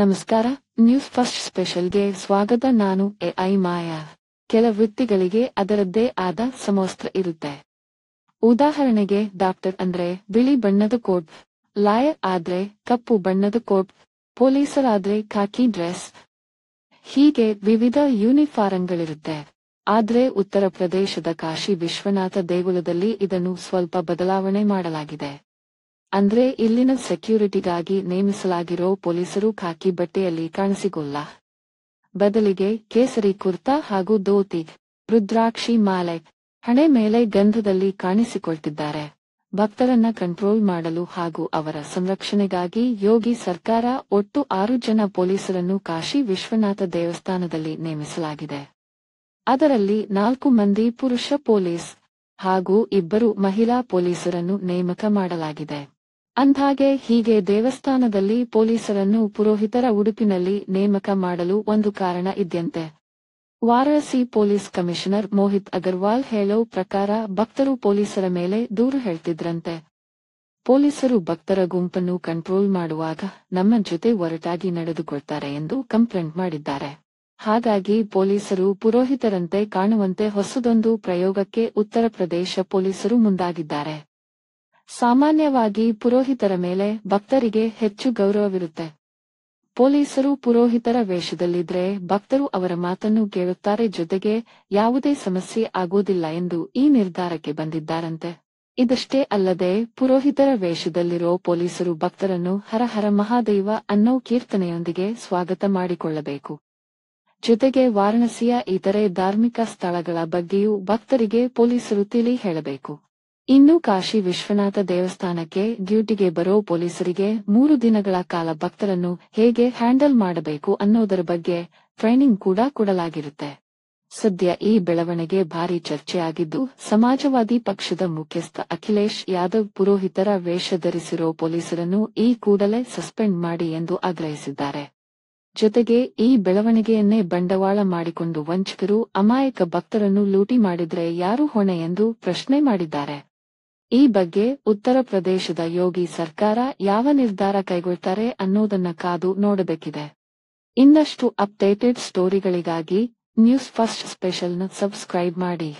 ನಮಸ್ಕಾರ news first ಸ್ಪೆಷಲ್ಗೆ ಸ್ವಾಗತ ನಾನು ಎಐ ಮಾಯಾ ಕೆಲ ವೃತ್ತಿಗಳಿಗೆ ಅದರದ್ದೇ ಆದ ಸಮವಸ್ತ್ರ ಇರುತ್ತೆ ಉದಾಹರಣೆಗೆ ಡಾಕ್ಟರ್ ಅಂದ್ರೆ ಬಿಳಿ ಬಣ್ಣದ ಕೋಟ್ ಲಾಯರ್ ಆದ್ರೆ ಕಪ್ಪು ಬಣ್ಣದ ಕೋಟ್ ಪೊಲೀಸರಾದ್ರೆ ಖಾಕಿ ಡ್ರೆಸ್ ಹೀಗೆ ವಿವಿಧ ಯೂನಿಫಾರಂಗಳಿರುತ್ತೆ ಆದ್ರೆ ಉತ್ತರ ಪ್ರದೇಶದ ಕಾಶಿ ವಿಶ್ವನಾಥ ದೇಗುಲದಲ್ಲಿ ಇದನ್ನು ಸ್ವಲ್ಪ ಬದಲಾವಣೆ ಮಾಡಲಾಗಿದೆ ಅಂದ್ರೆ ಇಲ್ಲಿನ ಸೆಕ್ಯೂರಿಟಿಗಾಗಿ ನೇಮಿಸಲಾಗಿರೋ ಪೊಲೀಸರು ಖಾಕಿ ಬಟ್ಟೆಯಲ್ಲಿ ಕಾಣಿಸಿಕೊಳ್ಳ ಬದಲಿಗೆ ಕೇಸರಿ ಕುರ್ತಾ ಹಾಗೂ ಧೋತಿ ರುದ್ರಾಕ್ಷಿ ಮಾಲೆ ಹಣೆ ಮೇಲೆ ಗಂಧದಲ್ಲಿ ಕಾಣಿಸಿಕೊಳ್ತಿದ್ದಾರೆ ಭಕ್ತರನ್ನ ಕಂಟ್ರೋಲ್ ಮಾಡಲು ಹಾಗೂ ಅವರ ಸಂರಕ್ಷಣೆಗಾಗಿ ಯೋಗಿ ಸರ್ಕಾರ ಒಟ್ಟು ಆರು ಜನ ಪೊಲೀಸರನ್ನು ಕಾಶಿ ವಿಶ್ವನಾಥ ದೇವಸ್ಥಾನದಲ್ಲಿ ನೇಮಿಸಲಾಗಿದೆ ಅದರಲ್ಲಿ ನಾಲ್ಕು ಮಂದಿ ಪುರುಷ ಪೊಲೀಸ್ ಹಾಗೂ ಇಬ್ಬರು ಮಹಿಳಾ ಪೊಲೀಸರನ್ನು ನೇಮಕ ಮಾಡಲಾಗಿದೆ ಅಂದ್ಹಾಗೆ ಹೀಗೆ ದೇವಸ್ಥಾನದಲ್ಲಿ ಪೊಲೀಸರನ್ನು ಪುರೋಹಿತರ ಉಡುಪಿನಲ್ಲಿ ನೇಮಕ ಮಾಡಲು ಒಂದು ಕಾರಣ ಇದ್ಯಂತೆ ವಾರಾಣಸಿ ಪೊಲೀಸ್ ಕಮಿಷನರ್ ಮೋಹಿತ್ ಅಗರ್ವಾಲ್ ಹೇಳೋ ಪ್ರಕಾರ ಭಕ್ತರು ಪೊಲೀಸರ ಮೇಲೆ ದೂರು ಹೇಳ್ತಿದ್ರಂತೆ ಪೊಲೀಸರು ಭಕ್ತರ ಗುಂಪನ್ನು ಕಂಟ್ರೋಲ್ ಮಾಡುವಾಗ ನಮ್ಮ ಜೊತೆ ಒರಟಾಗಿ ನಡೆದುಕೊಳ್ತಾರೆ ಎಂದು ಕಂಪ್ಲೇಂಟ್ ಮಾಡಿದ್ದಾರೆ ಹಾಗಾಗಿ ಪೊಲೀಸರು ಪುರೋಹಿತರಂತೆ ಕಾಣುವಂತೆ ಹೊಸದೊಂದು ಪ್ರಯೋಗಕ್ಕೆ ಉತ್ತರ ಪ್ರದೇಶ ಪೊಲೀಸರು ಮುಂದಾಗಿದ್ದಾರೆ ಸಾಮಾನ್ಯವಾಗಿ ಪುರೋಹಿತರ ಮೇಲೆ ಭಕ್ತರಿಗೆ ಹೆಚ್ಚು ಗೌರವವಿರುತ್ತೆ ಪೊಲೀಸರು ಪುರೋಹಿತರ ವೇಷದಲ್ಲಿದ್ರೆ ಭಕ್ತರು ಅವರ ಮಾತನ್ನು ಕೇಳುತ್ತಾರೆ ಜೊತೆಗೆ ಯಾವುದೇ ಸಮಸ್ಯೆ ಆಗುವುದಿಲ್ಲ ಎಂದು ಈ ನಿರ್ಧಾರಕ್ಕೆ ಬಂದಿದ್ದಾರಂತೆ ಇದಷ್ಟೇ ಅಲ್ಲದೆ ಪುರೋಹಿತರ ವೇಷದಲ್ಲಿರೋ ಪೊಲೀಸರು ಭಕ್ತರನ್ನು ಹರಹರ ಮಹಾದೈವ ಅನ್ನೋ ಕೀರ್ತನೆಯೊಂದಿಗೆ ಸ್ವಾಗತ ಮಾಡಿಕೊಳ್ಳಬೇಕು ಜೊತೆಗೆ ವಾರಾಣಸಿಯ ಇತರೆ ಧಾರ್ಮಿಕ ಸ್ಥಳಗಳ ಬಗ್ಗೆಯೂ ಭಕ್ತರಿಗೆ ಪೊಲೀಸರು ತಿಳಿ ಹೇಳಬೇಕು ಇನ್ನು ಕಾಶಿ ವಿಶ್ವನಾಥ ದೇವಸ್ಥಾನಕ್ಕೆ ಡ್ಯೂಟಿಗೆ ಬರೋ ಪೊಲೀಸರಿಗೆ ಮೂರು ದಿನಗಳ ಕಾಲ ಭಕ್ತರನ್ನು ಹೇಗೆ ಹ್ಯಾಂಡಲ್ ಮಾಡಬೇಕು ಅನ್ನೋದರ ಬಗ್ಗೆ ಟ್ರೈನಿಂಗ್ ಕೂಡ ಕೊಡಲಾಗಿರುತ್ತೆ ಸದ್ಯ ಈ ಬೆಳವಣಿಗೆ ಭಾರಿ ಚರ್ಚೆಯಾಗಿದ್ದು ಸಮಾಜವಾದಿ ಪಕ್ಷದ ಮುಖ್ಯಸ್ಥ ಅಖಿಲೇಶ್ ಯಾದವ್ ಪುರೋಹಿತರ ವೇಷ ಧರಿಸಿರೋ ಪೊಲೀಸರನ್ನು ಈ ಕೂಡಲೇ ಸಸ್ಪೆಂಡ್ ಮಾಡಿ ಎಂದು ಆಗ್ರಹಿಸಿದ್ದಾರೆ ಜೊತೆಗೆ ಈ ಬೆಳವಣಿಗೆಯನ್ನೇ ಬಂಡವಾಳ ಮಾಡಿಕೊಂಡು ವಂಚಕರು ಅಮಾಯಕ ಭಕ್ತರನ್ನು ಲೂಟಿ ಮಾಡಿದ್ರೆ ಯಾರು ಹೊಣೆ ಎಂದು ಪ್ರಶ್ನೆ ಮಾಡಿದ್ದಾರೆ ಈ ಬಗ್ಗೆ ಉತ್ತರ ಪ್ರದೇಶದ ಯೋಗಿ ಸರ್ಕಾರ ಯಾವ ನಿರ್ಧಾರ ಕೈಗೊಳ್ತಾರೆ ಅನ್ನೋದನ್ನ ಕಾದು ನೋಡಬೇಕಿದೆ ಇನ್ನಷ್ಟು ಅಪ್ಡೇಟೆಡ್ ಸ್ಟೋರಿಗಳಿಗಾಗಿ ನ್ಯೂಸ್ ಫಸ್ಟ್ ಸ್ಪೆಷಲ್ನ ಸಬ್ಸ್ಕ್ರೈಬ್ ಮಾಡಿ